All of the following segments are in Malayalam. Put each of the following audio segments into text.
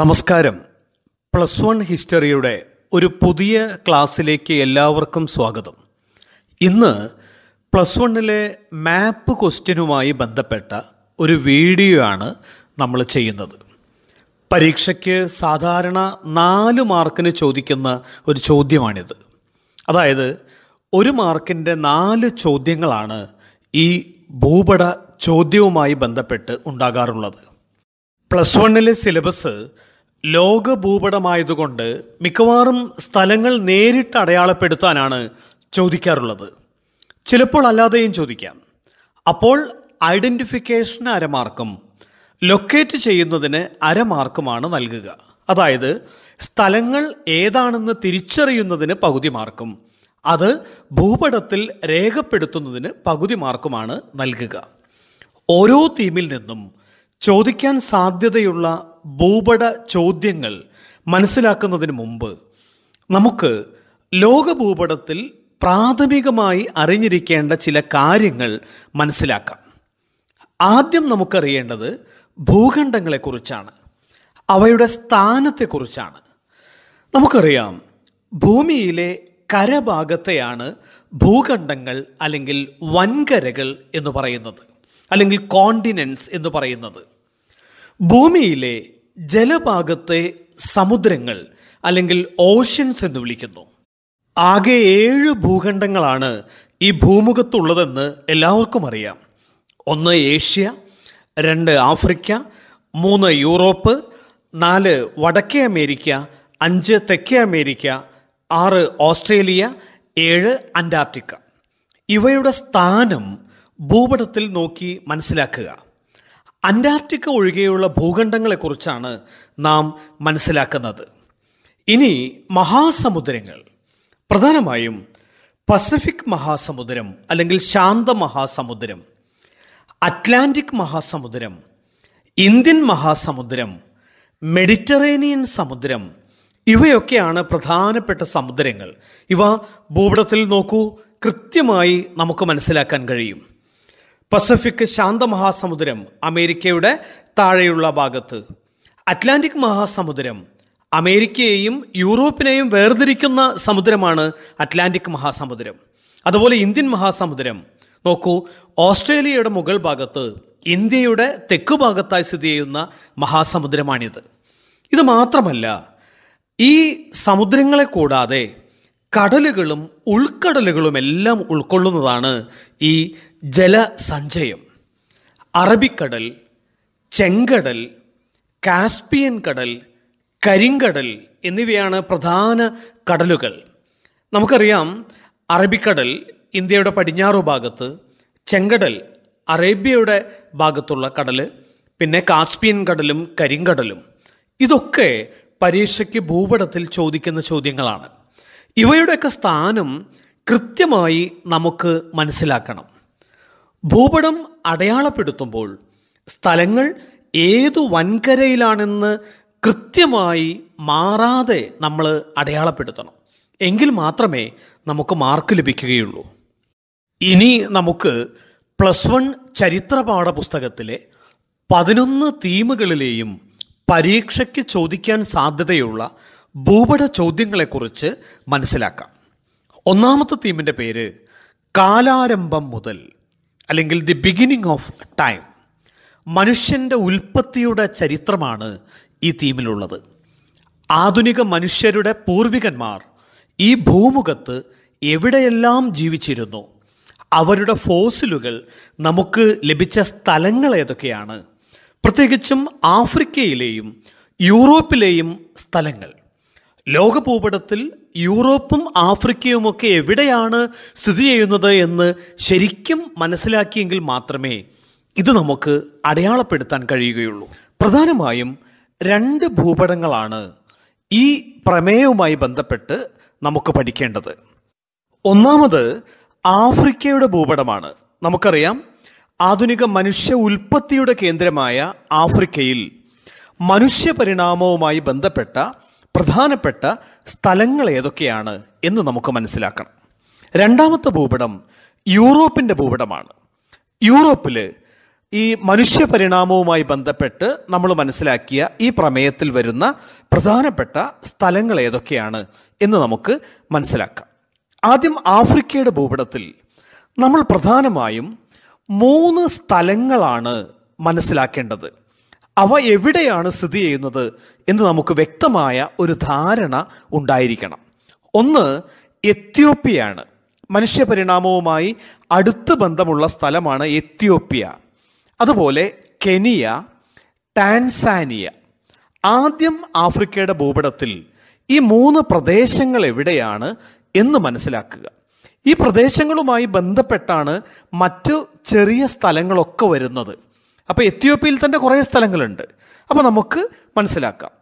നമസ്കാരം പ്ലസ് വൺ ഹിസ്റ്ററിയുടെ ഒരു പുതിയ ക്ലാസ്സിലേക്ക് എല്ലാവർക്കും സ്വാഗതം ഇന്ന് പ്ലസ് വണ്ണിലെ മാപ്പ് ക്വസ്റ്റ്യനുമായി ബന്ധപ്പെട്ട ഒരു വീഡിയോ ആണ് നമ്മൾ ചെയ്യുന്നത് പരീക്ഷയ്ക്ക് സാധാരണ നാല് മാർക്കിന് ചോദിക്കുന്ന ഒരു ചോദ്യമാണിത് അതായത് ഒരു മാർക്കിൻ്റെ നാല് ചോദ്യങ്ങളാണ് ഈ ഭൂപട ചോദ്യവുമായി ബന്ധപ്പെട്ട് ഉണ്ടാകാറുള്ളത് പ്ലസ് വണ്ണിലെ സിലബസ് ലോക ഭൂപടമായതുകൊണ്ട് മിക്കവാറും സ്ഥലങ്ങൾ നേരിട്ട് അടയാളപ്പെടുത്താനാണ് ചോദിക്കാറുള്ളത് ചിലപ്പോൾ അല്ലാതെയും ചോദിക്കാം അപ്പോൾ ഐഡൻറ്റിഫിക്കേഷന് അരമാർക്കും ലൊക്കേറ്റ് ചെയ്യുന്നതിന് അരമാർക്കുമാണ് നൽകുക അതായത് സ്ഥലങ്ങൾ ഏതാണെന്ന് തിരിച്ചറിയുന്നതിന് പകുതി മാർക്കും അത് ഭൂപടത്തിൽ രേഖപ്പെടുത്തുന്നതിന് പകുതി മാർക്കുമാണ് നൽകുക ഓരോ തീമിൽ നിന്നും ചോദിക്കാൻ സാധ്യതയുള്ള ഭൂപട ചോദ്യങ്ങൾ മനസ്സിലാക്കുന്നതിന് മുമ്പ് നമുക്ക് ലോക ഭൂപടത്തിൽ പ്രാഥമികമായി അറിഞ്ഞിരിക്കേണ്ട ചില കാര്യങ്ങൾ മനസ്സിലാക്കാം ആദ്യം നമുക്കറിയേണ്ടത് ഭൂഖണ്ഡങ്ങളെക്കുറിച്ചാണ് അവയുടെ സ്ഥാനത്തെക്കുറിച്ചാണ് നമുക്കറിയാം ഭൂമിയിലെ കരഭാഗത്തെയാണ് ഭൂഖണ്ഡങ്ങൾ അല്ലെങ്കിൽ വൻകരകൾ എന്ന് പറയുന്നത് അല്ലെങ്കിൽ കോണ്ടിനൻസ് എന്ന് പറയുന്നത് ഭൂമിയിലെ ജലഭാഗത്തെ സമുദ്രങ്ങൾ അല്ലെങ്കിൽ ഓഷ്യൻസ് എന്ന് വിളിക്കുന്നു ആകെ ഏഴ് ഭൂഖണ്ഡങ്ങളാണ് ഈ ഭൂമുഖത്തുള്ളതെന്ന് എല്ലാവർക്കും അറിയാം ഒന്ന് ഏഷ്യ രണ്ട് ആഫ്രിക്ക മൂന്ന് യൂറോപ്പ് നാല് വടക്കേ അമേരിക്ക അഞ്ച് തെക്കേ അമേരിക്ക ആറ് ഓസ്ട്രേലിയ ഏഴ് അന്റാർട്ടിക്ക ഇവയുടെ സ്ഥാനം ഭൂപടത്തിൽ നോക്കി മനസ്സിലാക്കുക അന്റാർട്ടിക്ക ഒഴികെയുള്ള ഭൂഖണ്ഡങ്ങളെക്കുറിച്ചാണ് നാം മനസ്സിലാക്കുന്നത് ഇനി മഹാസമുദ്രങ്ങൾ പ്രധാനമായും പസഫിക് മഹാസമുദ്രം അല്ലെങ്കിൽ ശാന്ത മഹാസമുദ്രം അറ്റ്ലാന്റിക് മഹാസമുദ്രം ഇന്ത്യൻ മഹാസമുദ്രം മെഡിറ്ററേനിയൻ സമുദ്രം ഇവയൊക്കെയാണ് പ്രധാനപ്പെട്ട സമുദ്രങ്ങൾ ഇവ ഭൂപടത്തിൽ നോക്കൂ കൃത്യമായി നമുക്ക് മനസ്സിലാക്കാൻ കഴിയും പസഫിക് ശാന്തമഹാസമുദ്രം അമേരിക്കയുടെ താഴെയുള്ള ഭാഗത്ത് അറ്റ്ലാന്റിക് മഹാസമുദ്രം അമേരിക്കയെയും യൂറോപ്പിനെയും വേർതിരിക്കുന്ന സമുദ്രമാണ് അറ്റ്ലാന്റിക് മഹാസമുദ്രം അതുപോലെ ഇന്ത്യൻ മഹാസമുദ്രം നോക്കൂ ഓസ്ട്രേലിയയുടെ മുകൾ ഭാഗത്ത് ഇന്ത്യയുടെ തെക്ക് ഭാഗത്തായി സ്ഥിതി ചെയ്യുന്ന മഹാസമുദ്രമാണിത് ഇത് മാത്രമല്ല ഈ സമുദ്രങ്ങളെ കൂടാതെ കടലുകളും ഉൾക്കടലുകളും എല്ലാം ഉൾക്കൊള്ളുന്നതാണ് ഈ ജലസഞ്ചയം അറബിക്കടൽ ചെങ്കടൽ കാസ്പിയൻ കടൽ കരിങ്കടൽ എന്നിവയാണ് പ്രധാന കടലുകൾ നമുക്കറിയാം അറബിക്കടൽ ഇന്ത്യയുടെ പടിഞ്ഞാറു ഭാഗത്ത് ചെങ്കടൽ അറേബ്യയുടെ ഭാഗത്തുള്ള കടൽ പിന്നെ കാസ്പിയൻ കടലും കരിങ്കടലും ഇതൊക്കെ പരീക്ഷയ്ക്ക് ഭൂപടത്തിൽ ചോദിക്കുന്ന ചോദ്യങ്ങളാണ് ഇവയുടെയൊക്കെ സ്ഥാനം കൃത്യമായി നമുക്ക് മനസ്സിലാക്കണം ഭൂപടം അടയാളപ്പെടുത്തുമ്പോൾ സ്ഥലങ്ങൾ ഏതു വൻകരയിലാണെന്ന് കൃത്യമായി മാറാതെ നമ്മൾ അടയാളപ്പെടുത്തണം എങ്കിൽ മാത്രമേ നമുക്ക് മാർക്ക് ലഭിക്കുകയുള്ളൂ ഇനി നമുക്ക് പ്ലസ് വൺ ചരിത്ര പാഠപുസ്തകത്തിലെ പതിനൊന്ന് തീമുകളിലെയും പരീക്ഷയ്ക്ക് ചോദിക്കാൻ സാധ്യതയുള്ള ഭൂപട ചോദ്യങ്ങളെക്കുറിച്ച് മനസ്സിലാക്കാം ഒന്നാമത്തെ തീമിൻ്റെ പേര് കാലാരംഭം മുതൽ അല്ലെങ്കിൽ ദി ബിഗിനിങ് ഓഫ് ടൈം മനുഷ്യൻ്റെ ഉൽപ്പത്തിയുടെ ചരിത്രമാണ് ഈ തീമിലുള്ളത് ആധുനിക മനുഷ്യരുടെ പൂർവികന്മാർ ഈ ഭൂമുഖത്ത് എവിടെയെല്ലാം ജീവിച്ചിരുന്നു അവരുടെ ഫോസിലുകൾ നമുക്ക് ലഭിച്ച സ്ഥലങ്ങൾ ഏതൊക്കെയാണ് പ്രത്യേകിച്ചും ആഫ്രിക്കയിലെയും യൂറോപ്പിലെയും സ്ഥലങ്ങൾ ലോകഭൂപടത്തിൽ യൂറോപ്പും ആഫ്രിക്കയുമൊക്കെ എവിടെയാണ് സ്ഥിതി ചെയ്യുന്നത് എന്ന് ശരിക്കും മനസ്സിലാക്കിയെങ്കിൽ മാത്രമേ ഇത് നമുക്ക് അടയാളപ്പെടുത്താൻ കഴിയുകയുള്ളൂ പ്രധാനമായും രണ്ട് ഭൂപടങ്ങളാണ് ഈ പ്രമേയവുമായി ബന്ധപ്പെട്ട് നമുക്ക് പഠിക്കേണ്ടത് ഒന്നാമത് ആഫ്രിക്കയുടെ ഭൂപടമാണ് നമുക്കറിയാം ആധുനിക മനുഷ്യ ഉൽപ്പത്തിയുടെ കേന്ദ്രമായ ആഫ്രിക്കയിൽ മനുഷ്യ പരിണാമവുമായി ബന്ധപ്പെട്ട പ്രധാനപ്പെട്ട സ്ഥലങ്ങൾ ഏതൊക്കെയാണ് എന്ന് നമുക്ക് മനസ്സിലാക്കണം രണ്ടാമത്തെ ഭൂപടം യൂറോപ്പിൻ്റെ ഭൂപടമാണ് യൂറോപ്പിൽ ഈ മനുഷ്യ പരിണാമവുമായി ബന്ധപ്പെട്ട് നമ്മൾ മനസ്സിലാക്കിയ ഈ പ്രമേയത്തിൽ വരുന്ന പ്രധാനപ്പെട്ട സ്ഥലങ്ങൾ ഏതൊക്കെയാണ് എന്ന് നമുക്ക് മനസ്സിലാക്കാം ആദ്യം ആഫ്രിക്കയുടെ ഭൂപടത്തിൽ നമ്മൾ പ്രധാനമായും മൂന്ന് സ്ഥലങ്ങളാണ് മനസ്സിലാക്കേണ്ടത് അവ എവിടെയാണ് സ്ഥിതി ചെയ്യുന്നത് എന്ന് നമുക്ക് വ്യക്തമായ ഒരു ധാരണ ഉണ്ടായിരിക്കണം ഒന്ന് എത്യോപ്യയാണ് മനുഷ്യ പരിണാമവുമായി അടുത്ത് ബന്ധമുള്ള സ്ഥലമാണ് എത്യോപ്യ അതുപോലെ കെനിയ ടാൻസാനിയ ആദ്യം ആഫ്രിക്കയുടെ ഭൂപടത്തിൽ ഈ മൂന്ന് പ്രദേശങ്ങൾ എവിടെയാണ് എന്ന് മനസ്സിലാക്കുക ഈ പ്രദേശങ്ങളുമായി ബന്ധപ്പെട്ടാണ് മറ്റു ചെറിയ സ്ഥലങ്ങളൊക്കെ വരുന്നത് അപ്പോൾ എത്യോപ്യയിൽ തന്നെ കുറേ സ്ഥലങ്ങളുണ്ട് അപ്പോൾ നമുക്ക് മനസ്സിലാക്കാം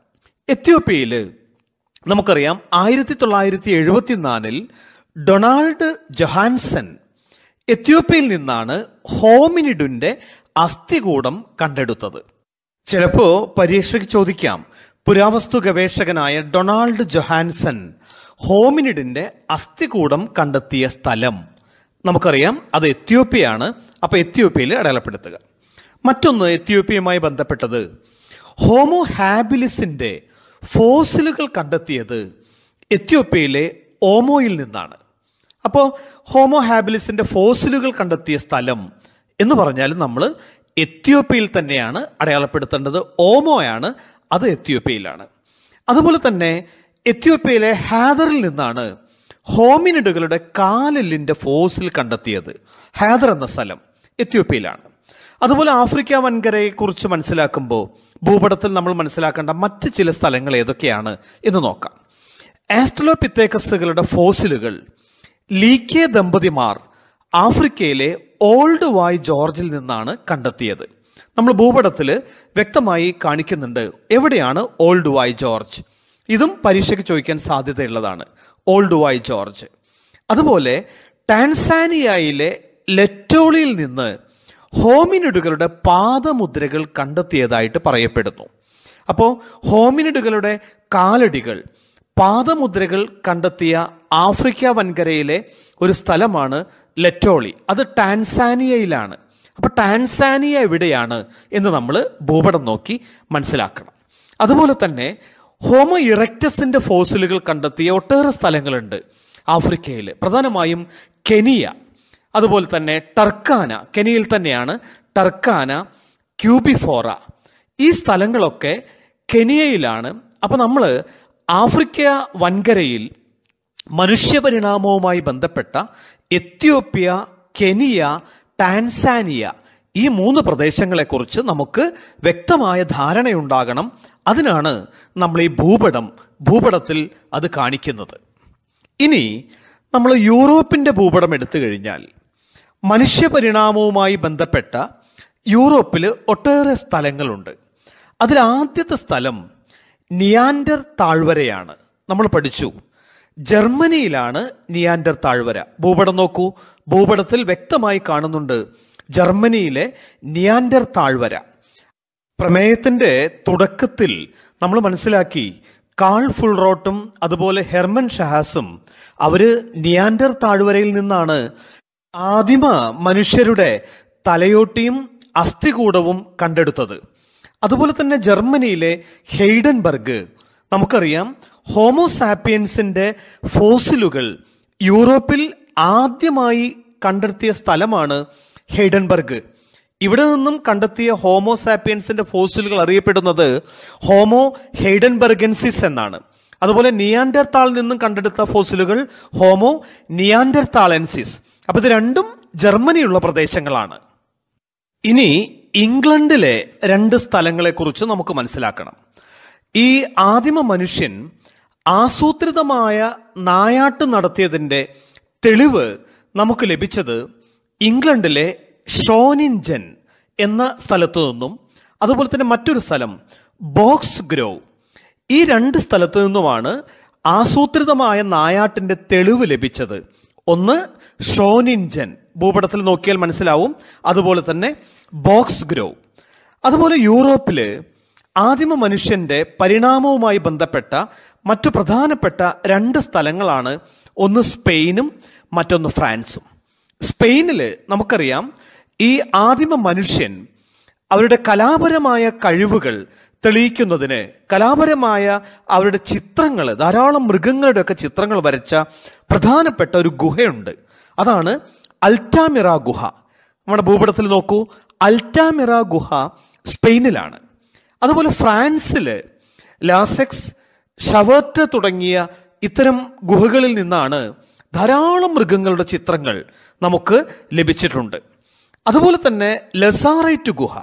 എത്യോപ്യയിൽ നമുക്കറിയാം ആയിരത്തി തൊള്ളായിരത്തി എഴുപത്തി നാലിൽ ഡൊണാൾഡ് ജൊഹാൻസൺ എത്യോപ്യയിൽ നിന്നാണ് ഹോമിനിഡുൻ്റെ അസ്ഥികൂടം കണ്ടെടുത്തത് ചിലപ്പോൾ പരീക്ഷയ്ക്ക് ചോദിക്കാം പുരാവസ്തു ഗവേഷകനായ ഡൊണാൾഡ് ജൊഹാൻസൺ ഹോമിനിഡിൻ്റെ അസ്ഥികൂടം കണ്ടെത്തിയ സ്ഥലം നമുക്കറിയാം അത് എത്യോപ്യയാണ് അപ്പോൾ എത്യോപ്യയിൽ അടയാളപ്പെടുത്തുക മറ്റൊന്ന് എത്യോപ്യയുമായി ബന്ധപ്പെട്ടത് ഹോമോ ഹാബിലിസിൻ്റെ ഫോസിലുകൾ കണ്ടെത്തിയത് എത്യോപ്യയിലെ ഓമോയിൽ നിന്നാണ് അപ്പോൾ ഹോമോ ഹാബിലിസിൻ്റെ ഫോസിലുകൾ കണ്ടെത്തിയ സ്ഥലം എന്ന് പറഞ്ഞാൽ നമ്മൾ എത്യോപ്യയിൽ തന്നെയാണ് അടയാളപ്പെടുത്തേണ്ടത് ഓമോയാണ് അത് എത്യോപ്യയിലാണ് അതുപോലെ തന്നെ എത്യോപ്യയിലെ ഹാദറിൽ നിന്നാണ് ഹോമിനിഡുകളുടെ കാലലിൻ്റെ ഫോസിൽ കണ്ടെത്തിയത് ഹാദർ എന്ന സ്ഥലം എത്യോപ്യയിലാണ് അതുപോലെ ആഫ്രിക്ക വൻകരയെക്കുറിച്ച് മനസ്സിലാക്കുമ്പോൾ ഭൂപടത്തിൽ നമ്മൾ മനസ്സിലാക്കേണ്ട മറ്റ് ചില സ്ഥലങ്ങൾ ഏതൊക്കെയാണ് എന്ന് നോക്കാം പിത്തേക്കസുകളുടെ ഫോസിലുകൾ ലീക്കെ ദമ്പതിമാർ ആഫ്രിക്കയിലെ ഓൾഡ് വായ് ജോർജിൽ നിന്നാണ് കണ്ടെത്തിയത് നമ്മൾ ഭൂപടത്തിൽ വ്യക്തമായി കാണിക്കുന്നുണ്ട് എവിടെയാണ് ഓൾഡ് വായ് ജോർജ് ഇതും പരീക്ഷയ്ക്ക് ചോദിക്കാൻ സാധ്യതയുള്ളതാണ് ഓൾഡ് വായ് ജോർജ് അതുപോലെ ടാൻസാനിയയിലെ ലെറ്റോളിയിൽ നിന്ന് ഹോമിനിഡുകളുടെ പാദമുദ്രകൾ കണ്ടെത്തിയതായിട്ട് പറയപ്പെടുന്നു അപ്പോൾ ഹോമിനിഡുകളുടെ കാലടികൾ പാദമുദ്രകൾ കണ്ടെത്തിയ ആഫ്രിക്ക വൻകരയിലെ ഒരു സ്ഥലമാണ് ലെറ്റോളി അത് ടാൻസാനിയയിലാണ് അപ്പോൾ ടാൻസാനിയ എവിടെയാണ് എന്ന് നമ്മൾ ഭൂപടം നോക്കി മനസ്സിലാക്കണം അതുപോലെ തന്നെ ഹോമോ ഇറക്റ്റസിൻ്റെ ഫോസിലുകൾ കണ്ടെത്തിയ ഒട്ടേറെ സ്ഥലങ്ങളുണ്ട് ആഫ്രിക്കയിൽ പ്രധാനമായും കെനിയ അതുപോലെ തന്നെ ടർക്കാന കെനിയിൽ തന്നെയാണ് ടർക്കാന ക്യൂബിഫോറ ഈ സ്ഥലങ്ങളൊക്കെ കെനിയയിലാണ് അപ്പോൾ നമ്മൾ ആഫ്രിക്ക വൻകരയിൽ മനുഷ്യപരിണാമവുമായി ബന്ധപ്പെട്ട എത്യോപ്യ കെനിയ ടാൻസാനിയ ഈ മൂന്ന് പ്രദേശങ്ങളെക്കുറിച്ച് നമുക്ക് വ്യക്തമായ ധാരണയുണ്ടാകണം അതിനാണ് നമ്മൾ ഈ ഭൂപടം ഭൂപടത്തിൽ അത് കാണിക്കുന്നത് ഇനി നമ്മൾ യൂറോപ്പിൻ്റെ ഭൂപടം എടുത്തു കഴിഞ്ഞാൽ മനുഷ്യപരിണാമവുമായി ബന്ധപ്പെട്ട യൂറോപ്പിൽ ഒട്ടേറെ സ്ഥലങ്ങളുണ്ട് അതിൽ ആദ്യത്തെ സ്ഥലം നിയാൻഡർ താഴ്വരയാണ് നമ്മൾ പഠിച്ചു ജർമ്മനിയിലാണ് നിയാൻഡർ താഴ്വര ഭൂപടം നോക്കൂ ഭൂപടത്തിൽ വ്യക്തമായി കാണുന്നുണ്ട് ജർമ്മനിയിലെ നിയാൻഡർ താഴ്വര പ്രമേയത്തിൻ്റെ തുടക്കത്തിൽ നമ്മൾ മനസ്സിലാക്കി കാൾ ഫുൾറോട്ടും അതുപോലെ ഹെർമൻ ഷഹാസും അവർ നിയാൻഡർ താഴ്വരയിൽ നിന്നാണ് ആദിമ മനുഷ്യരുടെ തലയോട്ടിയും അസ്ഥികൂടവും കണ്ടെടുത്തത് അതുപോലെ തന്നെ ജർമ്മനിയിലെ ഹെയ്ഡൻബർഗ് നമുക്കറിയാം ഹോമോസാപ്പിയൻസിന്റെ ഫോസിലുകൾ യൂറോപ്പിൽ ആദ്യമായി കണ്ടെത്തിയ സ്ഥലമാണ് ഹെയ്ഡൻബർഗ് ഇവിടെ നിന്നും കണ്ടെത്തിയ ഹോമോസാപ്പിയൻസിന്റെ ഫോസിലുകൾ അറിയപ്പെടുന്നത് ഹോമോ ഹെയ്ഡൻബർഗൻസിസ് എന്നാണ് അതുപോലെ നിയാൻഡർത്താളിൽ നിന്നും കണ്ടെടുത്ത ഫോസിലുകൾ ഹോമോ നിയാൻഡർത്താളൻസിസ് അപ്പോൾ ഇത് രണ്ടും ജർമ്മനിയുള്ള പ്രദേശങ്ങളാണ് ഇനി ഇംഗ്ലണ്ടിലെ രണ്ട് സ്ഥലങ്ങളെക്കുറിച്ച് നമുക്ക് മനസ്സിലാക്കണം ഈ ആദിമ മനുഷ്യൻ ആസൂത്രിതമായ നായാട്ട് നടത്തിയതിൻ്റെ തെളിവ് നമുക്ക് ലഭിച്ചത് ഇംഗ്ലണ്ടിലെ ഷോനിൻജൻ എന്ന സ്ഥലത്തു നിന്നും അതുപോലെ തന്നെ മറ്റൊരു സ്ഥലം ബോക്സ് ഗ്രോവ് ഈ രണ്ട് സ്ഥലത്തു നിന്നുമാണ് ആസൂത്രിതമായ നായാട്ടിൻ്റെ തെളിവ് ലഭിച്ചത് ഒന്ന് ഷോനിൻജൻ ഭൂപടത്തിൽ നോക്കിയാൽ മനസ്സിലാവും അതുപോലെ തന്നെ ബോക്സ് ഗ്രോ അതുപോലെ യൂറോപ്പിൽ ആദിമ മനുഷ്യൻ്റെ പരിണാമവുമായി ബന്ധപ്പെട്ട മറ്റു പ്രധാനപ്പെട്ട രണ്ട് സ്ഥലങ്ങളാണ് ഒന്ന് സ്പെയിനും മറ്റൊന്ന് ഫ്രാൻസും സ്പെയിനിൽ നമുക്കറിയാം ഈ ആദിമ മനുഷ്യൻ അവരുടെ കലാപരമായ കഴിവുകൾ തെളിയിക്കുന്നതിന് കലാപരമായ അവരുടെ ചിത്രങ്ങൾ ധാരാളം ഒക്കെ ചിത്രങ്ങൾ വരച്ച പ്രധാനപ്പെട്ട ഒരു ഗുഹയുണ്ട് അതാണ് അൽറ്റാമിറ ഗുഹ നമ്മുടെ ഭൂപടത്തിൽ നോക്കൂ അൽറ്റാമിറ ഗുഹ സ്പെയിനിലാണ് അതുപോലെ ഫ്രാൻസിൽ ലാസെക്സ് ഷവേർട്ട് തുടങ്ങിയ ഇത്തരം ഗുഹകളിൽ നിന്നാണ് ധാരാളം മൃഗങ്ങളുടെ ചിത്രങ്ങൾ നമുക്ക് ലഭിച്ചിട്ടുണ്ട് അതുപോലെ തന്നെ ലെസാറൈറ്റ് ഗുഹ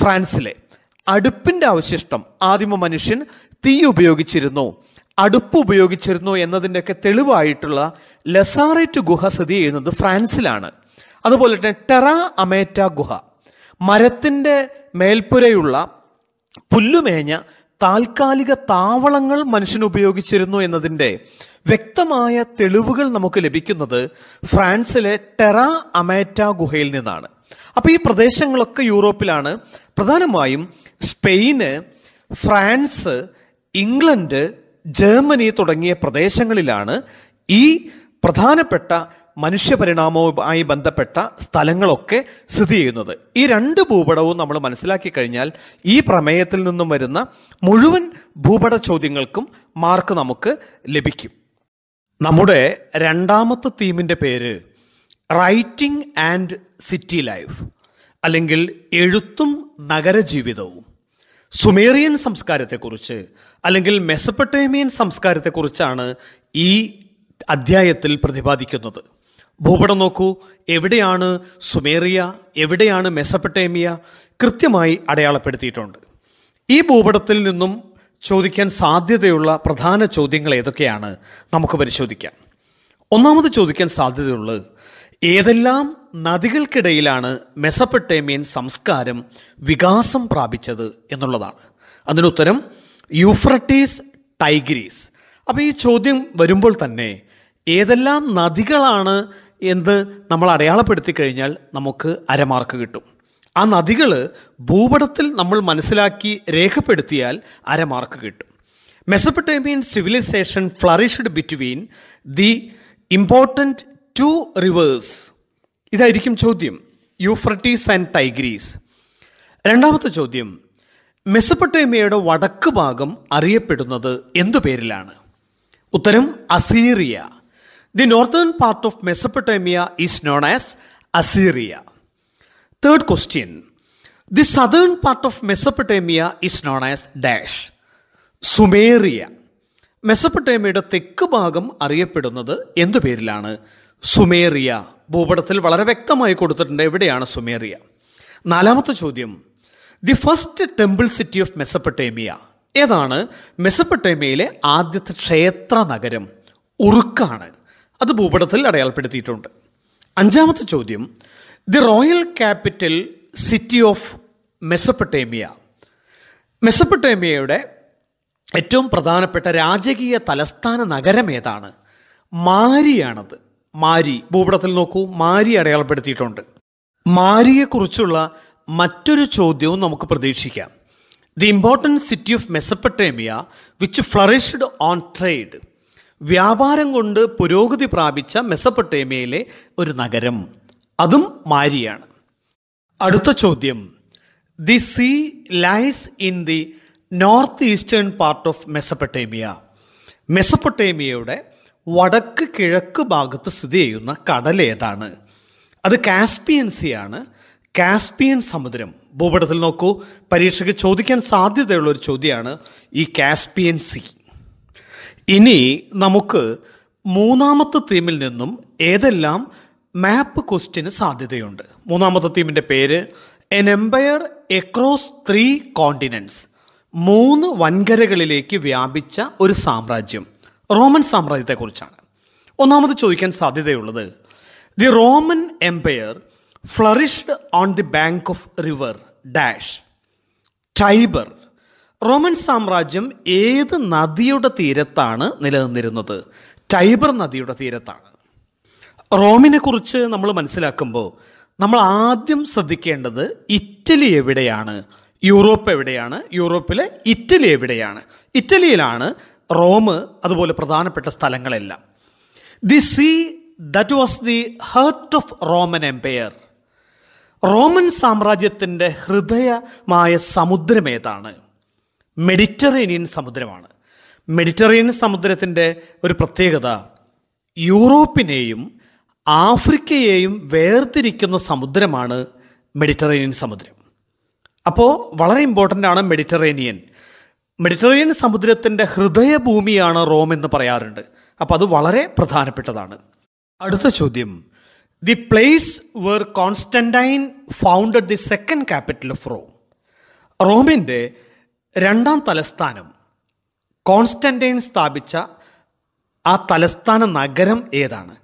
ഫ്രാൻസിലെ അടുപ്പിൻ്റെ അവശിഷ്ടം ആദിമ മനുഷ്യൻ തീ ഉപയോഗിച്ചിരുന്നു അടുപ്പ് ഉപയോഗിച്ചിരുന്നു എന്നതിൻ്റെയൊക്കെ തെളിവായിട്ടുള്ള ലസാറേറ്റ് ഗുഹ സ്ഥിതി ചെയ്യുന്നത് ഫ്രാൻസിലാണ് അതുപോലെ തന്നെ ടെറ അമേറ്റ ഗുഹ മരത്തിൻ്റെ മേൽപ്പുരയുള്ള പുല്ലുമേഞ്ഞ താൽക്കാലിക താവളങ്ങൾ മനുഷ്യൻ ഉപയോഗിച്ചിരുന്നു എന്നതിൻ്റെ വ്യക്തമായ തെളിവുകൾ നമുക്ക് ലഭിക്കുന്നത് ഫ്രാൻസിലെ ടെറ അമേറ്റ ഗുഹയിൽ നിന്നാണ് അപ്പൊ ഈ പ്രദേശങ്ങളൊക്കെ യൂറോപ്പിലാണ് പ്രധാനമായും സ്പെയിന് ഫ്രാൻസ് ഇംഗ്ലണ്ട് ജർമ്മനി തുടങ്ങിയ പ്രദേശങ്ങളിലാണ് ഈ പ്രധാനപ്പെട്ട മനുഷ്യപരിണാമവുമായി ബന്ധപ്പെട്ട സ്ഥലങ്ങളൊക്കെ സ്ഥിതി ചെയ്യുന്നത് ഈ രണ്ട് ഭൂപടവും നമ്മൾ മനസ്സിലാക്കി കഴിഞ്ഞാൽ ഈ പ്രമേയത്തിൽ നിന്നും വരുന്ന മുഴുവൻ ഭൂപട ചോദ്യങ്ങൾക്കും മാർക്ക് നമുക്ക് ലഭിക്കും നമ്മുടെ രണ്ടാമത്തെ തീമിൻ്റെ പേര് റൈറ്റിംഗ് ആൻഡ് സിറ്റി ലൈഫ് അല്ലെങ്കിൽ എഴുത്തും നഗരജീവിതവും സുമേറിയൻ സംസ്കാരത്തെക്കുറിച്ച് അല്ലെങ്കിൽ മെസപ്പട്ടേമിയൻ സംസ്കാരത്തെക്കുറിച്ചാണ് ഈ അധ്യായത്തിൽ പ്രതിപാദിക്കുന്നത് ഭൂപടം നോക്കൂ എവിടെയാണ് സുമേറിയ എവിടെയാണ് മെസപ്പട്ടേമിയ കൃത്യമായി അടയാളപ്പെടുത്തിയിട്ടുണ്ട് ഈ ഭൂപടത്തിൽ നിന്നും ചോദിക്കാൻ സാധ്യതയുള്ള പ്രധാന ചോദ്യങ്ങൾ ഏതൊക്കെയാണ് നമുക്ക് പരിശോധിക്കാം ഒന്നാമത് ചോദിക്കാൻ സാധ്യതയുള്ളത് ഏതെല്ലാം നദികൾക്കിടയിലാണ് മെസപ്പെട്ടേമിയൻ സംസ്കാരം വികാസം പ്രാപിച്ചത് എന്നുള്ളതാണ് അതിനുത്തരം യൂഫ്രട്ടീസ് ടൈഗ്രീസ് അപ്പോൾ ഈ ചോദ്യം വരുമ്പോൾ തന്നെ ഏതെല്ലാം നദികളാണ് എന്ന് നമ്മൾ അടയാളപ്പെടുത്തി കഴിഞ്ഞാൽ നമുക്ക് അരമാർക്ക് കിട്ടും ആ നദികൾ ഭൂപടത്തിൽ നമ്മൾ മനസ്സിലാക്കി രേഖപ്പെടുത്തിയാൽ അരമാർക്ക് കിട്ടും Mesopotamian civilisation flourished between the important two rivers ഇതായിരിക്കും ചോദ്യം യൂഫ്രട്ടീസ് ആൻഡ് ടൈഗ്രീസ് രണ്ടാമത്തെ ചോദ്യം മെസ്സപ്പട്ടേമിയയുടെ വടക്ക് ഭാഗം അറിയപ്പെടുന്നത് എന്തു പേരിലാണ് ഉത്തരം Assyria the northern part of Mesopotamia is known as Assyria third question the southern part of Mesopotamia is known as dash Sumeria മെസ്സപ്പട്ടേമിയയുടെ തെക്ക് ഭാഗം അറിയപ്പെടുന്നത് എന്തു പേരിലാണ് സുമേറിയ ഭൂപടത്തിൽ വളരെ വ്യക്തമായി കൊടുത്തിട്ടുണ്ട് എവിടെയാണ് സുമേറിയ നാലാമത്തെ ചോദ്യം the first temple city of Mesopotamia ഏതാണ് മെസ്സപ്പട്ടേമിയയിലെ ആദ്യത്തെ ക്ഷേത്ര നഗരം ഉറുക്കാണ് അത് ഭൂപടത്തിൽ അടയാളപ്പെടുത്തിയിട്ടുണ്ട് അഞ്ചാമത്തെ ചോദ്യം the royal capital city of Mesopotamia മെസ്സപ്പട്ടേമിയയുടെ ഏറ്റവും പ്രധാനപ്പെട്ട രാജകീയ തലസ്ഥാന നഗരം ഏതാണ് മാരിയാണത് മാരി ഭൂപടത്തിൽ നോക്കൂ മാരി അടയാളപ്പെടുത്തിയിട്ടുണ്ട് മാരിയെക്കുറിച്ചുള്ള മറ്റൊരു ചോദ്യവും നമുക്ക് പ്രതീക്ഷിക്കാം the important city of Mesopotamia which flourished on trade വ്യാപാരം കൊണ്ട് പുരോഗതി പ്രാപിച്ച മെസപ്പട്ടേമിയയിലെ ഒരു നഗരം അതും മാരിയാണ് അടുത്ത ചോദ്യം the sea lies in the north eastern part of Mesopotamia മെസപ്പട്ടേമിയയുടെ വടക്ക് കിഴക്ക് ഭാഗത്ത് സ്ഥിതി ചെയ്യുന്ന കടൽ ഏതാണ് അത് കാസ്പിയൻ സി ആണ് കാസ്പിയൻ സമുദ്രം ഭൂപടത്തിൽ നോക്കൂ പരീക്ഷയ്ക്ക് ചോദിക്കാൻ സാധ്യതയുള്ള ഒരു ചോദ്യമാണ് ഈ കാസ്പിയൻ സി ഇനി നമുക്ക് മൂന്നാമത്തെ തീമിൽ നിന്നും ഏതെല്ലാം മാപ്പ് ക്വസ്റ്റിന് സാധ്യതയുണ്ട് മൂന്നാമത്തെ തീമിൻ്റെ പേര് an empire across three continents മൂന്ന് വൻകരകളിലേക്ക് വ്യാപിച്ച ഒരു സാമ്രാജ്യം റോമൻ സാമ്രാജ്യത്തെക്കുറിച്ചാണ് ഒന്നാമത് ചോദിക്കാൻ സാധ്യതയുള്ളത് the Roman empire flourished on the bank of river dash Tiber Roman സാമ്രാജ്യം ഏത് നദിയുടെ തീരത്താണ് നിലനിന്നിരുന്നത് ടൈബർ നദിയുടെ തീരത്താണ് റോമിനെക്കുറിച്ച് നമ്മൾ മനസ്സിലാക്കുമ്പോൾ നമ്മൾ ആദ്യം ശ്രദ്ധിക്കേണ്ടത് ഇറ്റലി എവിടെയാണ് യൂറോപ്പ് എവിടെയാണ് യൂറോപ്പിലെ ഇറ്റലി എവിടെയാണ് ഇറ്റലിയിലാണ് റോം അതുപോലെ പ്രധാനപ്പെട്ട സ്ഥലങ്ങളെല്ലാം the sea that was the heart of Roman empire Roman സാമ്രാജ്യത്തിൻ്റെ ഹൃദയമായ സമുദ്രമേതാണ് മെഡിറ്ററേനിയൻ സമുദ്രമാണ് മെഡിറ്ററേനിയൻ സമുദ്രത്തിൻ്റെ ഒരു പ്രത്യേകത യൂറോപ്പിനെയും ആഫ്രിക്കയെയും വേർതിരിക്കുന്ന സമുദ്രമാണ് മെഡിറ്ററേനിയൻ സമുദ്രം അപ്പോൾ വളരെ ഇമ്പോർട്ടൻ്റ് ആണ് മെഡിറ്ററേനിയൻ മെഡിറ്ററേനിയൻ സമുദ്രത്തിൻ്റെ ഹൃദയഭൂമിയാണ് റോം എന്ന് പറയാറുണ്ട് അപ്പോൾ അത് വളരെ പ്രധാനപ്പെട്ടതാണ് അടുത്ത ചോദ്യം the place where Constantine founded the second capital of Rome റോമിൻ്റെ രണ്ടാം തലസ്ഥാനം കോൺസ്റ്റൻറ്റൈൻ സ്ഥാപിച്ച ആ തലസ്ഥാന നഗരം ഏതാണ്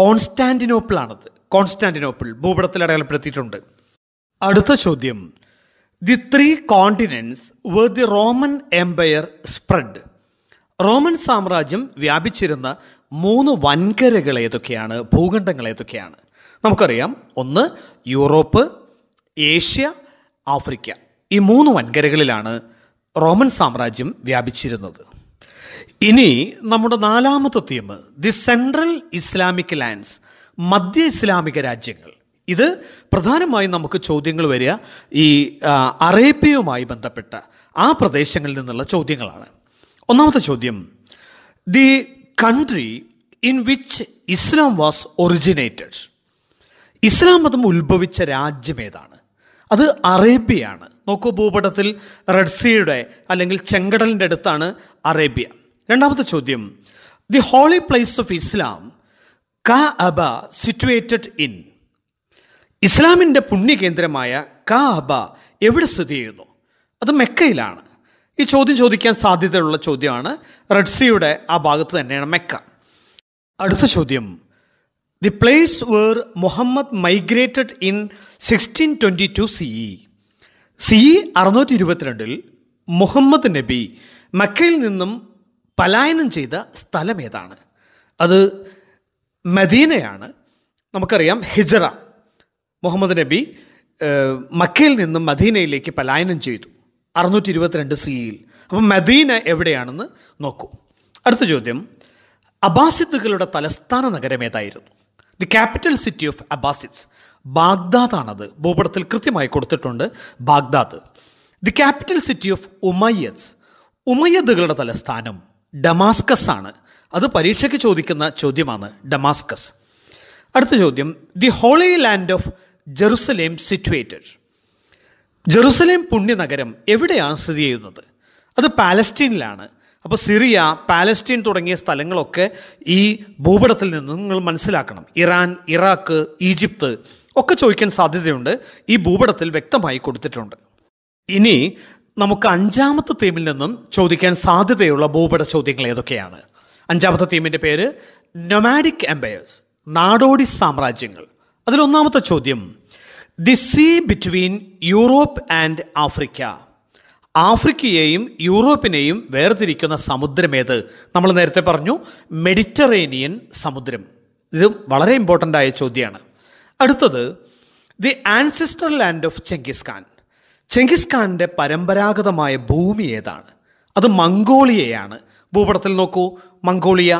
കോൺസ്റ്റാൻറ്റിനോപ്പിളാണത് കോൺസ്റ്റാൻറ്റിനോപ്പിൾ ഭൂപടത്തിൽ അടയാളപ്പെടുത്തിയിട്ടുണ്ട് അടുത്ത ചോദ്യം the three continents where the Roman empire spread Roman സാമ്രാജ്യം വ്യാപിച്ചിരുന്ന മൂന്ന് വൻകരകൾ ഏതൊക്കെയാണ് ഭൂഖണ്ഡങ്ങൾ ഏതൊക്കെയാണ് നമുക്കറിയാം ഒന്ന് യൂറോപ്പ് ഏഷ്യ ആഫ്രിക്ക ഈ മൂന്ന് വൻകരകളിലാണ് റോമൻ സാമ്രാജ്യം വ്യാപിച്ചിരുന്നത് ഇനി നമ്മുടെ നാലാമത്തെ theme the central Islamic lands മധ്യ ഇസ്ലാമിക രാജ്യങ്ങൾ ഇത് പ്രധാനമായും നമുക്ക് ചോദ്യങ്ങൾ വരിക ഈ അറേബ്യയുമായി ബന്ധപ്പെട്ട ആ പ്രദേശങ്ങളിൽ നിന്നുള്ള ചോദ്യങ്ങളാണ് ഒന്നാമത്തെ ചോദ്യം the country in which Islam was originated ഇസ്ലാം മതം ഉത്ഭവിച്ച രാജ്യം ഏതാണ് അത് അറേബ്യയാണ് നോക്കൂ ഭൂപടത്തിൽ സീയുടെ അല്ലെങ്കിൽ ചെങ്കടലിൻ്റെ അടുത്താണ് അറേബ്യ രണ്ടാമത്തെ ചോദ്യം the holy place of Islam Kaaba situated in ഇസ്ലാമിൻ്റെ പുണ്യകേന്ദ്രമായ കാബ എവിടെ സ്ഥിതി ചെയ്യുന്നു അത് മെക്കയിലാണ് ഈ ചോദ്യം ചോദിക്കാൻ സാധ്യതയുള്ള ചോദ്യമാണ് റെഡ് സീയുടെ ആ ഭാഗത്ത് തന്നെയാണ് മെക്ക അടുത്ത ചോദ്യം the place where Muhammad migrated in sixteen twenty two C E C E അറുന്നൂറ്റി ഇരുപത്തിരണ്ടിൽ മുഹമ്മദ് നബി മക്കയിൽ നിന്നും പലായനം ചെയ്ത സ്ഥലം ഏതാണ് അത് മദീനയാണ് നമുക്കറിയാം ഹിജറ മുഹമ്മദ് നബി മക്കയിൽ നിന്നും മദീനയിലേക്ക് പലായനം ചെയ്തു അറുന്നൂറ്റി ഇരുപത്തിരണ്ട് സിയിൽ അപ്പം മദീന എവിടെയാണെന്ന് നോക്കൂ അടുത്ത ചോദ്യം അബാസിദ്ദുകളുടെ തലസ്ഥാന നഗരം ഏതായിരുന്നു the capital city of Baghdad ആണത് ഭൂപടത്തിൽ കൃത്യമായി കൊടുത്തിട്ടുണ്ട് Baghdad the capital city of Umayyads ഉമയ്യദുകളുടെ തലസ്ഥാനം ഡമാസ്കസ് ആണ് അത് പരീക്ഷയ്ക്ക് ചോദിക്കുന്ന ചോദ്യമാണ് ഡമാസ്കസ് അടുത്ത ചോദ്യം the holy land of Jerusalem situated Jerusalem പുണ്യനഗരം എവിടെയാണ് സ്ഥിതി ചെയ്യുന്നത് അത് പാലസ്റ്റീനിലാണ് അപ്പോൾ സിറിയ പാലസ്റ്റീൻ തുടങ്ങിയ സ്ഥലങ്ങളൊക്കെ ഈ ഭൂപടത്തിൽ നിന്ന് നിങ്ങൾ മനസ്സിലാക്കണം ഇറാൻ ഇറാഖ് ഈജിപ്ത് ഒക്കെ ചോദിക്കാൻ സാധ്യതയുണ്ട് ഈ ഭൂപടത്തിൽ വ്യക്തമായി കൊടുത്തിട്ടുണ്ട് ഇനി നമുക്ക് അഞ്ചാമത്തെ തീമിൽ നിന്നും ചോദിക്കാൻ സാധ്യതയുള്ള ഭൂപട ചോദ്യങ്ങൾ ഏതൊക്കെയാണ് അഞ്ചാമത്തെ തീമിൻ്റെ പേര് നൊമാഡിക് എംപയേഴ്സ് നാടോടി സാമ്രാജ്യങ്ങൾ അതിലൊന്നാമത്തെ ചോദ്യം the sea between Europe and Africa ആഫ്രിക്കയെയും യൂറോപ്പിനെയും വേർതിരിക്കുന്ന സമുദ്രമേത് നമ്മൾ നേരത്തെ പറഞ്ഞു മെഡിറ്ററേനിയൻ സമുദ്രം ഇത് വളരെ ഇമ്പോർട്ടൻ്റ് ആയ ചോദ്യമാണ് അടുത്തത് the ancestor land of Genghis Khan Khan പരമ്പരാഗതമായ ഭൂമി ഏതാണ് അത് മംഗോളിയയാണ് ഭൂപടത്തിൽ നോക്കൂ Mongolia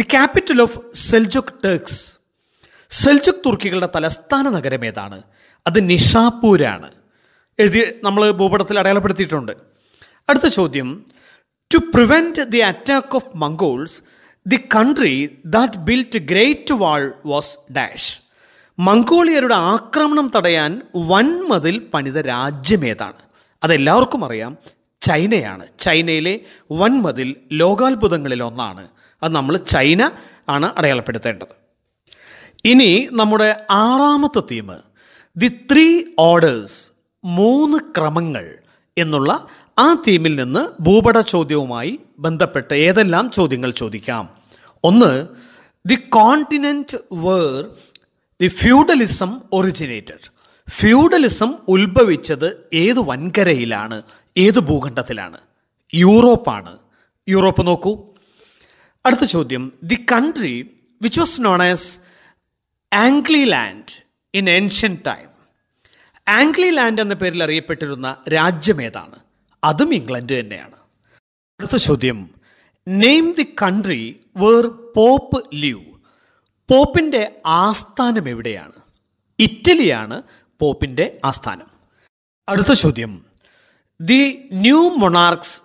the capital of Seljuk Turks Seljuk തുർക്കികളുടെ തലസ്ഥാന നഗരം ഏതാണ് അത് നിഷാപൂരാണ് എഴുതി നമ്മൾ ഭൂപടത്തിൽ അടയാളപ്പെടുത്തിയിട്ടുണ്ട് അടുത്ത ചോദ്യം to prevent the attack of Mongols the country that built great wall was dash മംഗോളിയരുടെ ആക്രമണം തടയാൻ വൻമതിൽ പണിത രാജ്യം ഏതാണ് അതെല്ലാവർക്കും അറിയാം ചൈനയാണ് ചൈനയിലെ വൻമതിൽ ലോകാത്ഭുതങ്ങളിൽ ഒന്നാണ് അത് നമ്മൾ ചൈന ആണ് അടയാളപ്പെടുത്തേണ്ടത് ഇനി നമ്മുടെ ആറാമത്തെ തീം ദി ത്രീ ഓർഡേഴ്സ് മൂന്ന് ക്രമങ്ങൾ എന്നുള്ള ആ തീമിൽ നിന്ന് ഭൂപട ചോദ്യവുമായി ബന്ധപ്പെട്ട് ഏതെല്ലാം ചോദ്യങ്ങൾ ചോദിക്കാം ഒന്ന് the continent where the feudalism originated feudalism ഉത്ഭവിച്ചത് ഏത് വൻകരയിലാണ് ഏത് ഭൂഖണ്ഡത്തിലാണ് യൂറോപ്പാണ് യൂറോപ്പ് നോക്കൂ അടുത്ത ചോദ്യം the country which was known as Angleland in ancient time Angleland എന്ന പേരിൽ അറിയപ്പെട്ടിരുന്ന രാജ്യം ഏതാണ് അതും ഇംഗ്ലണ്ട് തന്നെയാണ് അടുത്ത ചോദ്യം name the country where Pope live പോപ്പിൻ്റെ ആസ്ഥാനം എവിടെയാണ് ഇറ്റലിയാണ് പോപ്പിൻ്റെ ആസ്ഥാനം അടുത്ത ചോദ്യം the new monarchs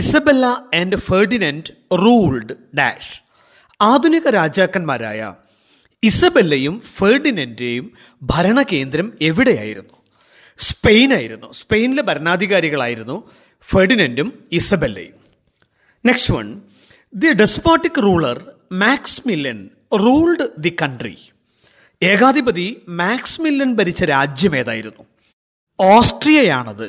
Isabella and Ferdinand ruled dash ആധുനിക രാജാക്കന്മാരായ ഇസബെല്ലയും ഫെർഡിനൻ്റെയും ഭരണകേന്ദ്രം എവിടെയായിരുന്നു സ്പെയിനായിരുന്നു സ്പെയിനിലെ ഭരണാധികാരികളായിരുന്നു ഫെർഡിനൻറ്റും ഇസബെല്ലയും next one the despotic ruler Maximilian ruled the country ഏകാധിപതി മാക്സ് മില്ലൻ ഭരിച്ച രാജ്യം ഏതായിരുന്നു ഓസ്ട്രിയയാണത്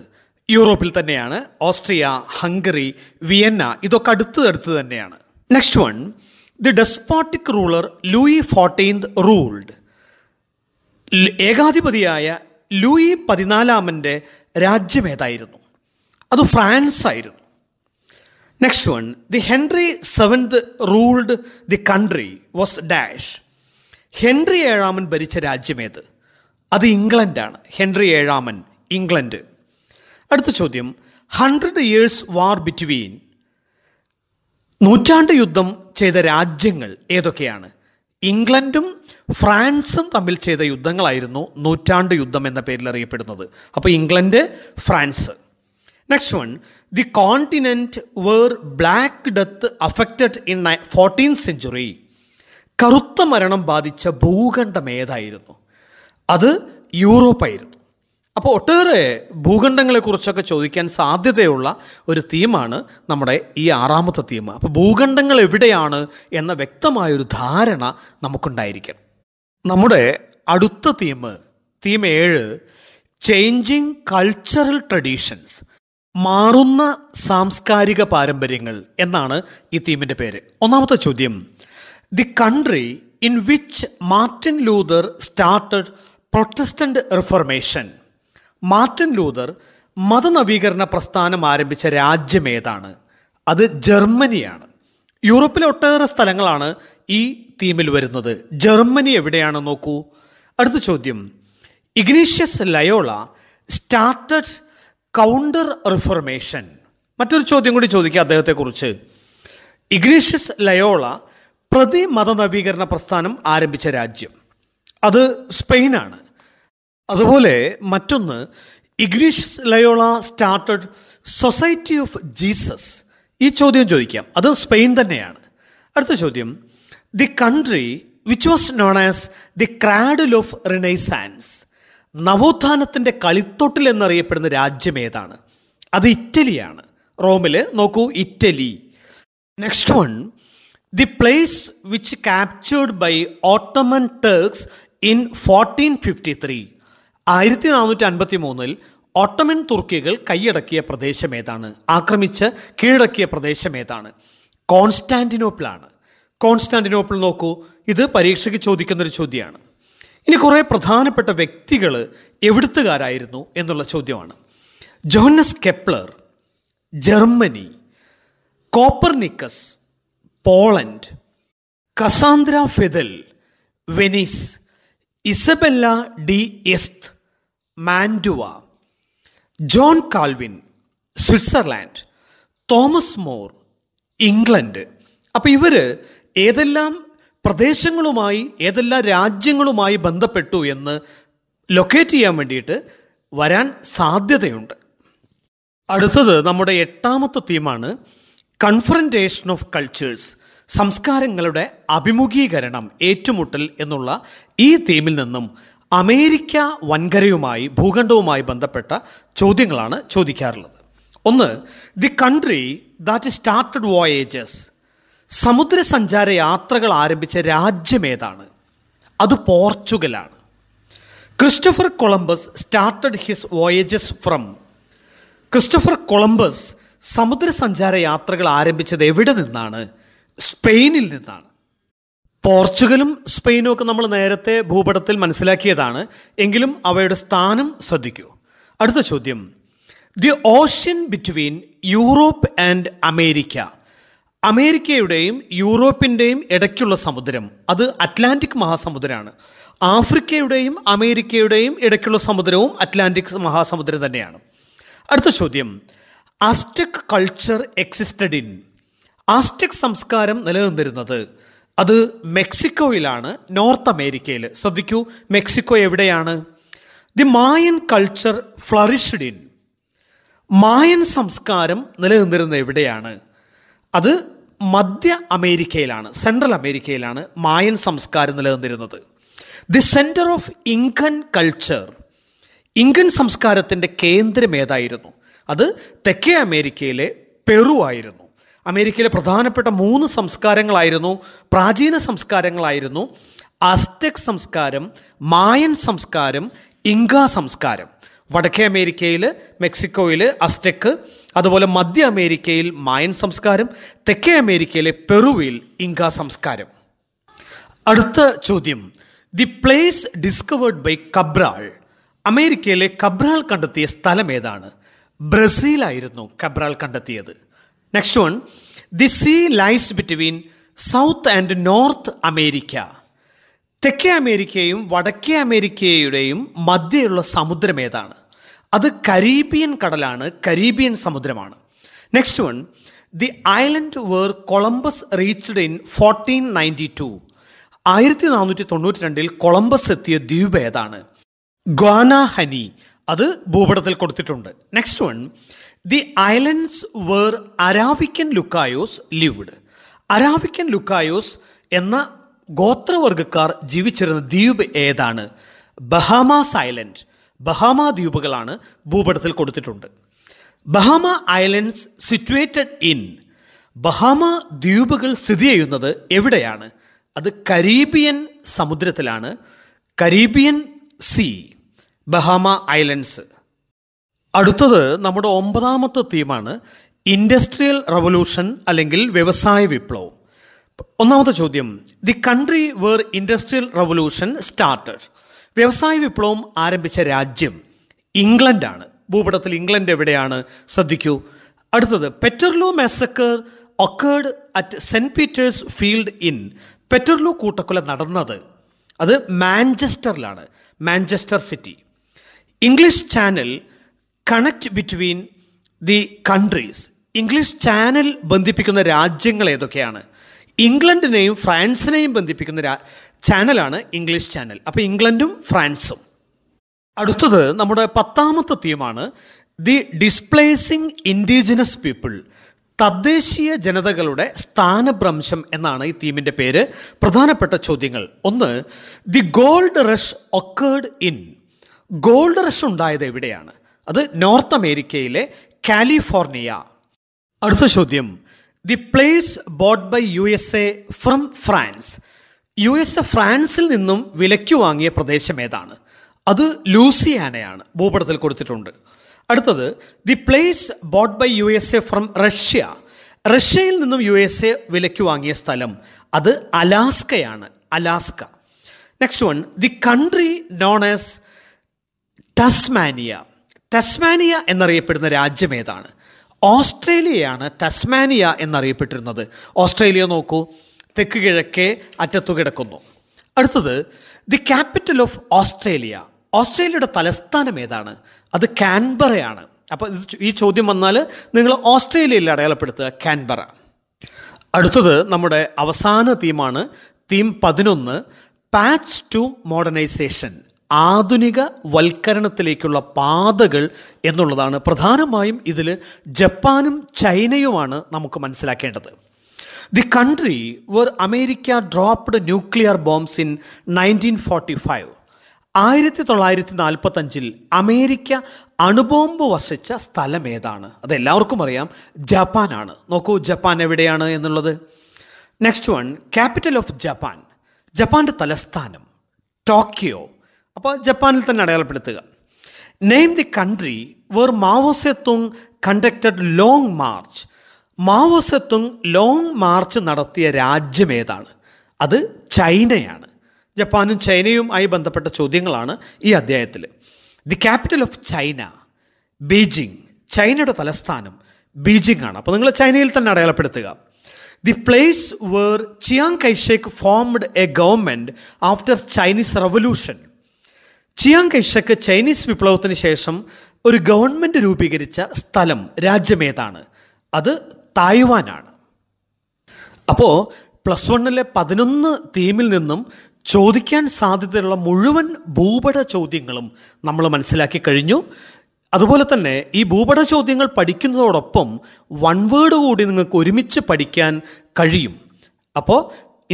യൂറോപ്പിൽ തന്നെയാണ് ഓസ്ട്രിയ ഹംഗറി വിയന്ന ഇതൊക്കെ അടുത്ത് അടുത്ത് തന്നെയാണ് next one the despotic ruler Louis fourteenth ruled ഏകാധിപതിയായ ലൂയി പതിനാലാമൻ്റെ രാജ്യം ഏതായിരുന്നു അത് ഫ്രാൻസ് ആയിരുന്നു next one the Henry seventh ruled the country was dash Henry ഏഴാമൻ ഭരിച്ച രാജ്യമേത് അത് ഇംഗ്ലണ്ടാണ് ഹെൻറി ഏഴാമൻ ഇംഗ്ലണ്ട് അടുത്ത ചോദ്യം ഹൺഡ്രഡ് ഇയേഴ്സ് വാർ ബിറ്റ്വീൻ നൂറ്റാണ്ട് യുദ്ധം ചെയ്ത രാജ്യങ്ങൾ ഏതൊക്കെയാണ് ഇംഗ്ലണ്ടും ഫ്രാൻസും തമ്മിൽ ചെയ്ത യുദ്ധങ്ങളായിരുന്നു നൂറ്റാണ്ട് യുദ്ധം എന്ന പേരിൽ അറിയപ്പെടുന്നത് അപ്പോൾ England France next one the continent where Black Death affected in fourteen century കറുത്ത മരണം ബാധിച്ച ഭൂഖണ്ഡം ഏതായിരുന്നു അത് യൂറോപ്പായിരുന്നു അപ്പോൾ ഒട്ടേറെ ഭൂഖണ്ഡങ്ങളെക്കുറിച്ചൊക്കെ ചോദിക്കാൻ സാധ്യതയുള്ള ഒരു തീമാണ് നമ്മുടെ ഈ ആറാമത്തെ തീം അപ്പോൾ ഭൂഖണ്ഡങ്ങൾ എവിടെയാണ് എന്ന വ്യക്തമായൊരു ധാരണ നമുക്കുണ്ടായിരിക്കണം നമ്മുടെ അടുത്ത തീം തീം ഏഴ് ചേഞ്ചിങ് കൾച്ചറൽ ട്രഡീഷൻസ് മാറുന്ന സാംസ്കാരിക പാരമ്പര്യങ്ങൾ എന്നാണ് ഈ തീമിൻ്റെ പേര് ഒന്നാമത്തെ ചോദ്യം the country in which Martin Luther started Protestant Reformation Martin Luther മതനവീകരണ പ്രസ്ഥാനം ആരംഭിച്ച രാജ്യമേതാണ് അത് ജർമ്മനിയാണ് യൂറോപ്പിലെ ഒട്ടേറെ സ്ഥലങ്ങളാണ് ഈ തീമിൽ വരുന്നത് ജർമ്മനി എവിടെയാണ് നോക്കൂ അടുത്ത ചോദ്യം Ignatius Loyola started counter reformation മറ്റൊരു ചോദ്യം കൂടി ചോദിക്കുക അദ്ദേഹത്തെക്കുറിച്ച് ഇഗ്നീഷ്യസ് ലയോള പ്രതി മതനവീകരണ പ്രസ്ഥാനം ആരംഭിച്ച രാജ്യം അത് സ്പെയിനാണ് അതുപോലെ മറ്റൊന്ന് Ignatius Loyola started Society of Jesus ഈ ചോദ്യം ചോദിക്കാം അത് സ്പെയിൻ തന്നെയാണ് അടുത്ത ചോദ്യം the country which was known as the cradle of Renaissance നവോത്ഥാനത്തിൻ്റെ കളിത്തൊട്ടിൽ എന്നറിയപ്പെടുന്ന രാജ്യം ഏതാണ് അത് ഇറ്റലിയാണ് റോമിൽ നോക്കൂ Italy next one the place which captured by Ottoman Turks in fourteen fifty three ആയിരത്തി നാനൂറ്റി അൻപത്തി മൂന്നിൽ ഓട്ടമൻ തുർക്കികൾ കൈയടക്കിയ പ്രദേശമേതാണ് ആക്രമിച്ച് കീഴടക്കിയ പ്രദേശമേതാണ് കോൺസ്റ്റാന്റിനോപ്പിളാണ് കോൺസ്റ്റാന്റിനോപ്പിൾ നോക്കൂ ഇത് പരീക്ഷയ്ക്ക് ചോദിക്കുന്നൊരു ചോദ്യമാണ് ഇനി കുറേ പ്രധാനപ്പെട്ട വ്യക്തികൾ എവിടുത്തുകാരായിരുന്നു എന്നുള്ള ചോദ്യമാണ് Johannes Kepler Germany Copernicus Poland Cassandra Fedele Venice Isabella d'Este Mantua John Calvin Switzerland Thomas More England അപ്പോൾ ഇവർ ഏതെല്ലാം പ്രദേശങ്ങളുമായി ഏതെല്ലാം രാജ്യങ്ങളുമായി ബന്ധപ്പെട്ടു എന്ന് ലൊക്കേറ്റ് ചെയ്യാൻ വേണ്ടിയിട്ട് വരാൻ സാധ്യതയുണ്ട് അടുത്തത് നമ്മുടെ എട്ടാമത്തെ തീമാണ് കൺഫറൻറ്റേഷൻ ഓഫ് കൾച്ചേഴ്സ് സംസ്കാരങ്ങളുടെ അഭിമുഖീകരണം ഏറ്റുമുട്ടൽ എന്നുള്ള ഈ തീമിൽ നിന്നും അമേരിക്ക വൻകരയുമായി ഭൂഖണ്ഡവുമായി ബന്ധപ്പെട്ട ചോദ്യങ്ങളാണ് ചോദിക്കാറുള്ളത് ഒന്ന് the country that started voyages സമുദ്ര സഞ്ചാര യാത്രകൾ ആരംഭിച്ച രാജ്യം ഏതാണ് അത് പോർച്ചുഗലാണ് Christopher Columbus started his voyages from Christopher Columbus സമുദ്ര സഞ്ചാര യാത്രകൾ ആരംഭിച്ചത് എവിടെ നിന്നാണ് സ്പെയിനിൽ നിന്നാണ് പോർച്ചുഗലും സ്പെയിനും ഒക്കെ നമ്മൾ നേരത്തെ ഭൂപടത്തിൽ മനസ്സിലാക്കിയതാണ് എങ്കിലും അവയുടെ സ്ഥാനം ശ്രദ്ധിക്കൂ അടുത്ത ചോദ്യം the ocean between Europe and America അമേരിക്കയുടെയും യൂറോപ്പിൻ്റെയും ഇടയ്ക്കുള്ള സമുദ്രം അത് അറ്റ്ലാന്റിക് മഹാസമുദ്രമാണ് ആഫ്രിക്കയുടെയും അമേരിക്കയുടെയും ഇടയ്ക്കുള്ള സമുദ്രവും അറ്റ്ലാന്റിക് മഹാസമുദ്രം തന്നെയാണ് അടുത്ത ചോദ്യം Aztec culture existed in Aztec സംസ്കാരം നിലനിന്നിരുന്നത് അത് മെക്സിക്കോയിലാണ് നോർത്ത് അമേരിക്കയിൽ ശ്രദ്ധിക്കൂ മെക്സിക്കോ എവിടെയാണ് the Mayan culture flourished in Mayan സംസ്കാരം നിലനിന്നിരുന്ന എവിടെയാണ് അത് മധ്യ അമേരിക്കയിലാണ് സെൻട്രൽ അമേരിക്കയിലാണ് മായൻ സംസ്കാരം നിലനിന്നിരുന്നത് the centre of Incan culture Incan സംസ്കാരത്തിൻ്റെ കേന്ദ്രം ഏതായിരുന്നു അത് തെക്കേ അമേരിക്കയിലെ പെറു ആയിരുന്നു അമേരിക്കയിലെ പ്രധാനപ്പെട്ട മൂന്ന് സംസ്കാരങ്ങളായിരുന്നു പ്രാചീന സംസ്കാരങ്ങളായിരുന്നു അസ്ടെക് സംസ്കാരം മായൻ സംസ്കാരം ഇങ്ക സംസ്കാരം വടക്കേ അമേരിക്കയിൽ മെക്സിക്കോയിൽ അസ്റ്റെക്ക് അതുപോലെ മധ്യ അമേരിക്കയിൽ മായൻ സംസ്കാരം തെക്കേ അമേരിക്കയിലെ പെറുവിൽ ഇങ്ക സംസ്കാരം അടുത്ത ചോദ്യം the place discovered by Cabral അമേരിക്കയിലെ കബ്രാൾ കണ്ടെത്തിയ സ്ഥലം ഏതാണ് ബ്രസീലായിരുന്നു കബ്രാൾ കണ്ടെത്തിയത് next one the sea lies between south and north America തെക്കേ അമേരിക്കയും വടക്കേ അമേരിക്കയുടെയും മധ്യയുള്ള സമുദ്രം ഏതാണ് അത് കരീബിയൻ കടലാണ് കരീബിയൻ സമുദ്രമാണ് next one the island where Columbus reached in fourteen ninety two ആയിരത്തി നാനൂറ്റി തൊണ്ണൂറ്റി രണ്ടിൽ കൊളംബസ് എത്തിയ ദ്വീപ് ഏതാണ് ഹനി അത് ഭൂപടത്തിൽ കൊടുത്തിട്ടുണ്ട് next one The islands where Arawakan Lucayos lived. Arawakan Lucayos എന്ന ഗോത്രവർഗക്കാർ ജീവിച്ചിരുന്ന ദ്വീപ് ഏതാണ് ബഹാമാസ് ഐലൻഡ് ബഹാമ ദ്വീപുകളാണ് ഭൂപടത്തിൽ കൊടുത്തിട്ടുണ്ട് Bahama islands situated in Bahama ദ്വീപുകൾ സ്ഥിതി ചെയ്യുന്നത് എവിടെയാണ് അത് കരീബിയൻ സമുദ്രത്തിലാണ് കരീബിയൻ സീ ബഹാമ ഐലൻഡ്സ് അടുത്തത് നമ്മുടെ ഒമ്പതാമത്തെ തീമാണ് ഇൻഡസ്ട്രിയൽ റവല്യൂഷൻ അല്ലെങ്കിൽ വ്യവസായ വിപ്ലവം ഒന്നാമത്തെ ചോദ്യം the country where industrial revolution started വ്യവസായ വിപ്ലവം ആരംഭിച്ച രാജ്യം ഇംഗ്ലണ്ടാണ് ഭൂപടത്തിൽ ഇംഗ്ലണ്ട് എവിടെയാണ് ശ്രദ്ധിക്കൂ അടുത്തത് Peterloo massacre occurred at Saint Peter's field in Peterloo കൂട്ടക്കൊല നടന്നത് അത് മാഞ്ചസ്റ്ററിലാണ് Manchester city English channel connect between the countries English channel ബന്ധിപ്പിക്കുന്ന രാജ്യങ്ങൾ ഏതൊക്കെയാണ് ഇംഗ്ലണ്ടിനെയും ഫ്രാൻസിനെയും ബന്ധിപ്പിക്കുന്ന ചാനലാണ് ഇംഗ്ലീഷ് ചാനൽ അപ്പോൾ ഇംഗ്ലണ്ടും ഫ്രാൻസും അടുത്തത് നമ്മുടെ പത്താമത്തെ തീമാണ് ദി ഡിസ്പ്ലേസിംഗ് ഇൻഡിജിനസ് പീപ്പിൾ തദ്ദേശീയ ജനതകളുടെ സ്ഥാനഭ്രംശം എന്നാണ് ഈ തീമിൻ്റെ പേര് പ്രധാനപ്പെട്ട ചോദ്യങ്ങൾ ഒന്ന് the gold rush occurred in gold rush ഉണ്ടായത് എവിടെയാണ് അത് നോർത്ത് അമേരിക്കയിലെ കാലിഫോർണിയ അടുത്ത ചോദ്യം the place bought by U S A from France U S A ഫ്രാൻസിൽ നിന്നും വിലയ്ക്ക് വാങ്ങിയ പ്രദേശം ഏതാണ് അത് ലൂസിയാനയാണ് ഭൂപടത്തിൽ കൊടുത്തിട്ടുണ്ട് അടുത്തത് the place bought by U S A from Russia റഷ്യയിൽ നിന്നും യു എസ് എ വിലയ്ക്ക് വാങ്ങിയ സ്ഥലം അത് അലാസ്കയാണ് Alaska next one the country known as Tasmania Tasmania എന്നറിയപ്പെടുന്ന രാജ്യം ഏതാണ് ഓസ്ട്രേലിയയാണ് ടസ്മാനിയ എന്നറിയപ്പെട്ടിരുന്നത് ഓസ്ട്രേലിയ നോക്കൂ തെക്ക് കിഴക്കേ അറ്റത്തു കിടക്കുന്നു അടുത്തത് ദി ക്യാപിറ്റൽ ഓഫ് ഓസ്ട്രേലിയ ഓസ്ട്രേലിയയുടെ തലസ്ഥാനം ഏതാണ് അത് കാൻബറയാണ് അപ്പോൾ ഈ ചോദ്യം വന്നാൽ നിങ്ങൾ ഓസ്ട്രേലിയയിൽ അടയാളപ്പെടുത്തുക കാൻബറ അടുത്തത് നമ്മുടെ അവസാന തീമാണ് തീം പതിനൊന്ന് പാച്ച് ടു മോഡേണൈസേഷൻ ആധുനിക വൽക്കരണത്തിലേക്കുള്ള പാതകൾ എന്നുള്ളതാണ് പ്രധാനമായും ഇതിൽ ജപ്പാനും ചൈനയുമാണ് നമുക്ക് മനസ്സിലാക്കേണ്ടത് the country where America dropped nuclear bombs in nineteen forty five ആയിരത്തി തൊള്ളായിരത്തി നാൽപ്പത്തഞ്ചിൽ അമേരിക്ക അണുബോംബ് വർഷിച്ച സ്ഥലം ഏതാണ് അതെല്ലാവർക്കും അറിയാം ജപ്പാനാണ് നോക്കൂ ജപ്പാൻ എവിടെയാണ് എന്നുള്ളത് next one capital of Japan ജപ്പാൻ്റെ തലസ്ഥാനം ടോക്കിയോ അപ്പോൾ ജപ്പാനിൽ തന്നെ അടയാളപ്പെടുത്തുക name the country where Mao Zedong conducted long march Mao Zedong long march നടത്തിയ രാജ്യം ഏതാണ് അത് ചൈനയാണ് ജപ്പാനും ചൈനയുമായി ബന്ധപ്പെട്ട ചോദ്യങ്ങളാണ് ഈ അധ്യായത്തിൽ the capital of China Beijing ചൈനയുടെ തലസ്ഥാനം ബീജിംഗ് ആണ് അപ്പോൾ നിങ്ങൾ ചൈനയിൽ തന്നെ അടയാളപ്പെടുത്തുക the place where Chiang Kai-shek formed a government after Chinese revolution Chiang Kai-shek Chinese വിപ്ലവത്തിന് ശേഷം ഒരു ഗവൺമെൻറ് രൂപീകരിച്ച സ്ഥലം രാജ്യമേതാണ് അത് തായ്വാനാണ് അപ്പോൾ പ്ലസ് വണ്ണിലെ പതിനൊന്ന് തീമിൽ നിന്നും ചോദിക്കാൻ സാധ്യതയുള്ള മുഴുവൻ ഭൂപട ചോദ്യങ്ങളും നമ്മൾ മനസ്സിലാക്കി കഴിഞ്ഞു അതുപോലെ തന്നെ ഈ ഭൂപട ചോദ്യങ്ങൾ പഠിക്കുന്നതോടൊപ്പം വൺ വേർഡ് കൂടി നിങ്ങൾക്ക് ഒരുമിച്ച് പഠിക്കാൻ കഴിയും അപ്പോൾ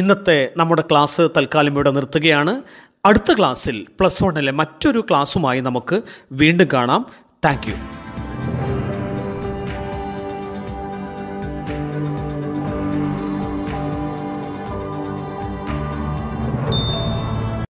ഇന്നത്തെ നമ്മുടെ ക്ലാസ് തൽക്കാലം ഇവിടെ നിർത്തുകയാണ് അടുത്ത ക്ലാസ്സിൽ പ്ലസ് വണ്ണിലെ മറ്റൊരു ക്ലാസ്സുമായി നമുക്ക് വീണ്ടും കാണാം താങ്ക്